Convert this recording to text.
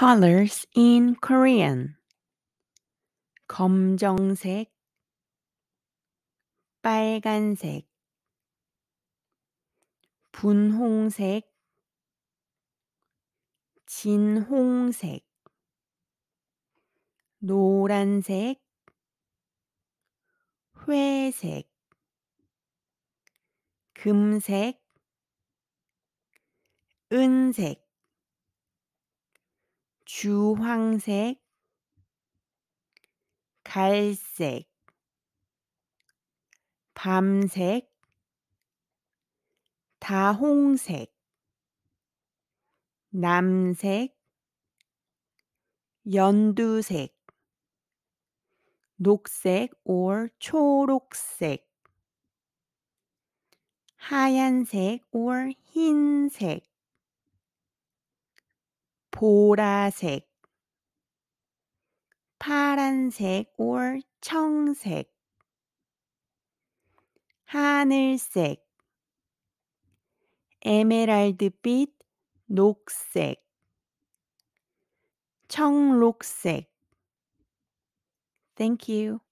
colors in Korean. 검정색, 빨간색, 분홍색, 진홍색, 노란색, 회색, 금색, 은색, 주황색, 갈색, 밤색, 다홍색, 남색, 연두색, 녹색 or 초록색, 하얀색 or 흰색, 보라색, 파란색 or 청색, 하늘색, 에메랄드빛, 녹색, 청록색. Thank you.